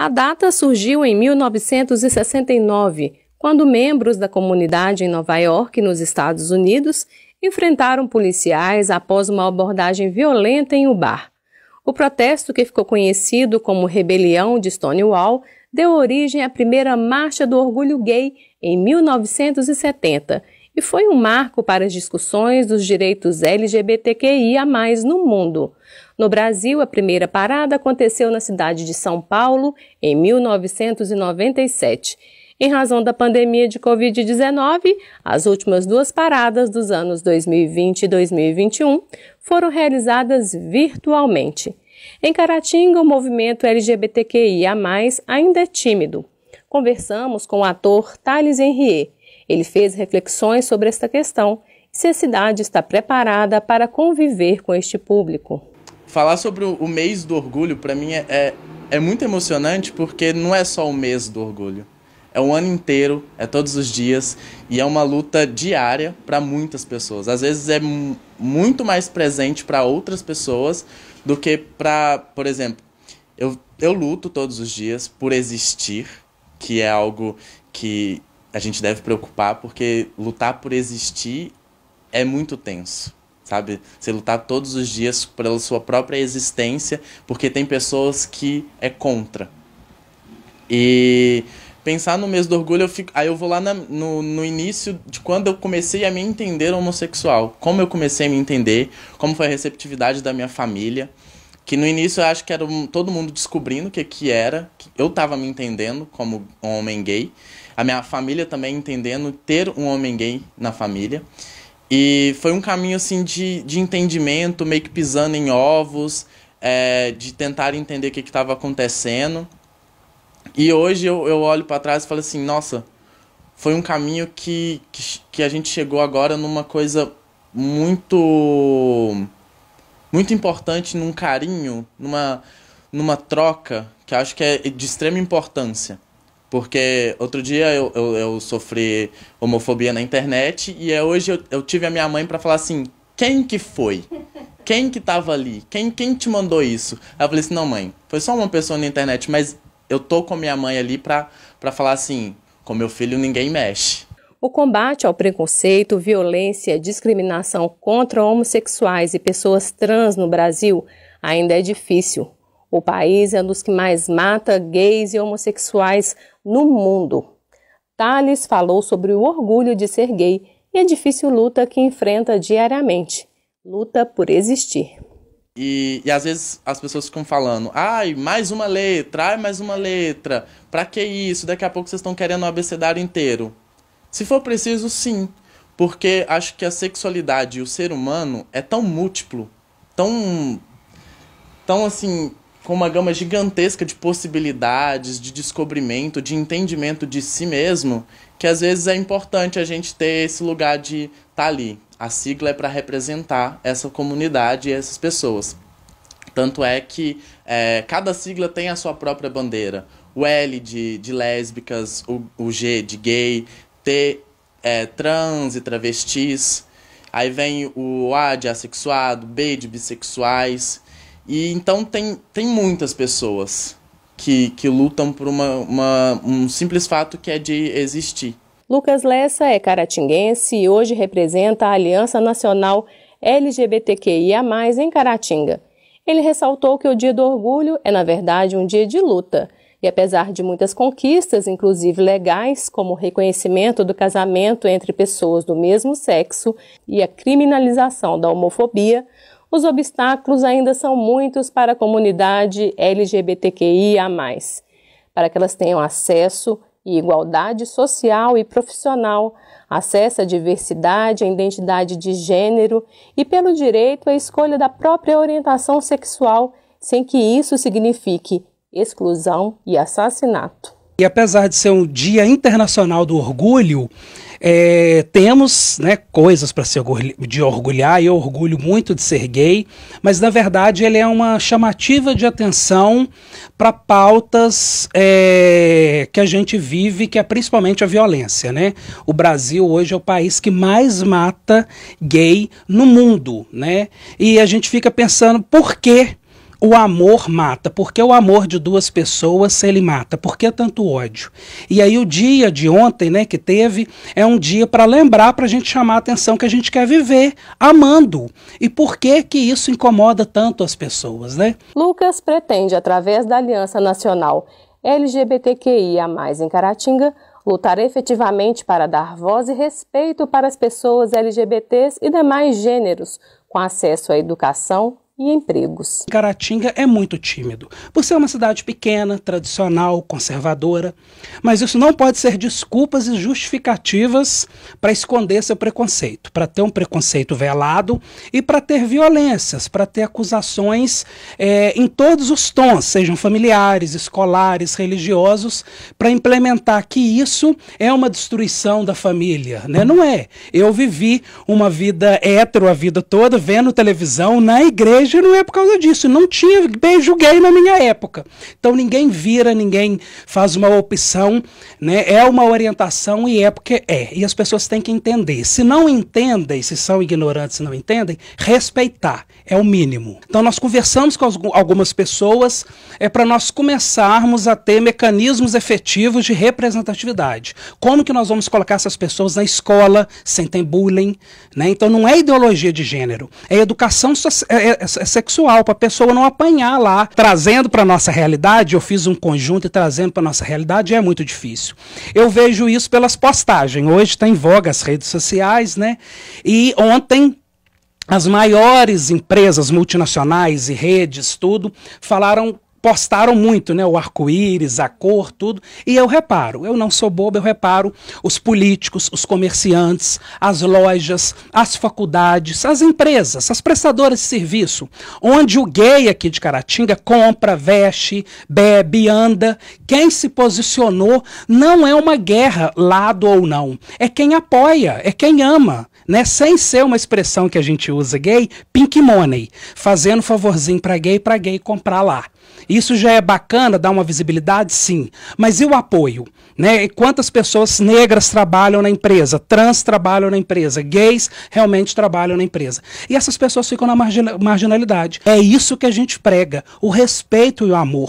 A data surgiu em 1969, quando membros da comunidade em Nova York, nos Estados Unidos, enfrentaram policiais após uma abordagem violenta em um bar. O protesto, que ficou conhecido como Rebelião de Stonewall, deu origem à primeira Marcha do Orgulho Gay em 1970 e foi um marco para as discussões dos direitos LGBTQIA+ no mundo. No Brasil, a primeira parada aconteceu na cidade de São Paulo em 1997. Em razão da pandemia de Covid-19, as últimas duas paradas dos anos 2020 e 2021 foram realizadas virtualmente. Em Caratinga, o movimento LGBTQIA+, ainda é tímido. Conversamos com o ator Thales Henriet, ele fez reflexões sobre esta questão e se a cidade está preparada para conviver com este público. Falar sobre o mês do orgulho, para mim, é, é, é muito emocionante porque não é só o mês do orgulho. É um ano inteiro, é todos os dias e é uma luta diária para muitas pessoas. Às vezes é muito mais presente para outras pessoas do que para, por exemplo, eu, eu luto todos os dias por existir, que é algo que a gente deve preocupar, porque lutar por existir é muito tenso, sabe? Você lutar todos os dias pela sua própria existência, porque tem pessoas que é contra. E pensar no mês do orgulho, eu fico, aí eu vou lá na, no, no início de quando eu comecei a me entender homossexual. Como eu comecei a me entender, como foi a receptividade da minha família. Que no início eu acho que era todo mundo descobrindo o que, que era. Que eu tava me entendendo como um homem gay a minha família também entendendo, ter um homem gay na família. E foi um caminho assim de, de entendimento, meio que pisando em ovos, é, de tentar entender o que estava acontecendo. E hoje eu, eu olho para trás e falo assim: nossa, foi um caminho que, que, que a gente chegou agora numa coisa muito muito importante num carinho, numa, numa troca, que acho que é de extrema importância. Porque outro dia eu, eu, eu sofri homofobia na internet e é hoje eu, eu tive a minha mãe para falar assim: quem que foi? Quem que tava ali? Quem, quem te mandou isso? Aí eu falei assim: não, mãe, foi só uma pessoa na internet, mas eu tô com minha mãe ali pra, pra falar assim: com meu filho ninguém mexe. O combate ao preconceito, violência, discriminação contra homossexuais e pessoas trans no Brasil ainda é difícil, o país é um dos que mais mata gays e homossexuais no mundo. Thales falou sobre o orgulho de ser gay e a difícil luta que enfrenta diariamente luta por existir. E, e às vezes as pessoas ficam falando: ai, mais uma letra, ai, mais uma letra, pra que isso? Daqui a pouco vocês estão querendo o abecedário inteiro. Se for preciso, sim, porque acho que a sexualidade e o ser humano é tão múltiplo, tão. tão assim, com uma gama gigantesca de possibilidades, de descobrimento, de entendimento de si mesmo, que às vezes é importante a gente ter esse lugar de estar tá ali. A sigla é para representar essa comunidade e essas pessoas. Tanto é que é, cada sigla tem a sua própria bandeira. O L de, de lésbicas, o, o G de gay, T é, trans e travestis. Aí vem o A de assexuado, B de bissexuais. E então tem, tem muitas pessoas que, que lutam por uma, uma, um simples fato que é de existir. Lucas Lessa é caratinguense e hoje representa a Aliança Nacional LGBTQIA+, em Caratinga. Ele ressaltou que o Dia do Orgulho é, na verdade, um dia de luta. E apesar de muitas conquistas, inclusive legais, como o reconhecimento do casamento entre pessoas do mesmo sexo e a criminalização da homofobia, os obstáculos ainda são muitos para a comunidade LGBTQIA. Para que elas tenham acesso e igualdade social e profissional, acesso à diversidade, à identidade de gênero e pelo direito à escolha da própria orientação sexual, sem que isso signifique exclusão e assassinato. E apesar de ser um Dia Internacional do Orgulho, é, temos né, coisas para se de orgulhar, e eu orgulho muito de ser gay, mas na verdade ele é uma chamativa de atenção para pautas é, que a gente vive, que é principalmente a violência. Né? O Brasil hoje é o país que mais mata gay no mundo. Né? E a gente fica pensando por quê? O amor mata, porque o amor de duas pessoas ele mata, que tanto ódio. E aí o dia de ontem, né, que teve, é um dia para lembrar, para a gente chamar a atenção que a gente quer viver amando. E por que que isso incomoda tanto as pessoas, né? Lucas pretende, através da Aliança Nacional LGBTQIA+, em Caratinga, lutar efetivamente para dar voz e respeito para as pessoas LGBTs e demais gêneros, com acesso à educação, e empregos. Caratinga é muito tímido, por ser é uma cidade pequena, tradicional, conservadora, mas isso não pode ser desculpas e justificativas para esconder seu preconceito, para ter um preconceito velado e para ter violências, para ter acusações é, em todos os tons, sejam familiares, escolares, religiosos, para implementar que isso é uma destruição da família, né? Não é. Eu vivi uma vida hétero a vida toda, vendo televisão na igreja não é por causa disso. Não tinha beijo gay na minha época. Então ninguém vira, ninguém faz uma opção, né? É uma orientação e é porque é. E as pessoas têm que entender. Se não entendem, se são ignorantes e não entendem, respeitar é o mínimo. Então nós conversamos com algumas pessoas é para nós começarmos a ter mecanismos efetivos de representatividade. Como que nós vamos colocar essas pessoas na escola sem ter bullying, né? Então não é ideologia de gênero, é educação so é, é, é sexual, para a pessoa não apanhar lá. Trazendo para nossa realidade, eu fiz um conjunto e trazendo para nossa realidade é muito difícil. Eu vejo isso pelas postagens. Hoje está em voga as redes sociais, né? E ontem as maiores empresas multinacionais e redes, tudo, falaram postaram muito, né? O arco-íris, a cor, tudo. E eu reparo, eu não sou bobo, eu reparo os políticos, os comerciantes, as lojas, as faculdades, as empresas, as prestadoras de serviço, onde o gay aqui de Caratinga compra, veste, bebe, anda. Quem se posicionou não é uma guerra, lado ou não. É quem apoia, é quem ama. Né, sem ser uma expressão que a gente usa gay, pink money, fazendo favorzinho para gay, para gay comprar lá. Isso já é bacana, dá uma visibilidade, sim. Mas e o apoio? Né? E quantas pessoas negras trabalham na empresa, trans trabalham na empresa, gays realmente trabalham na empresa. E essas pessoas ficam na marginalidade. É isso que a gente prega: o respeito e o amor.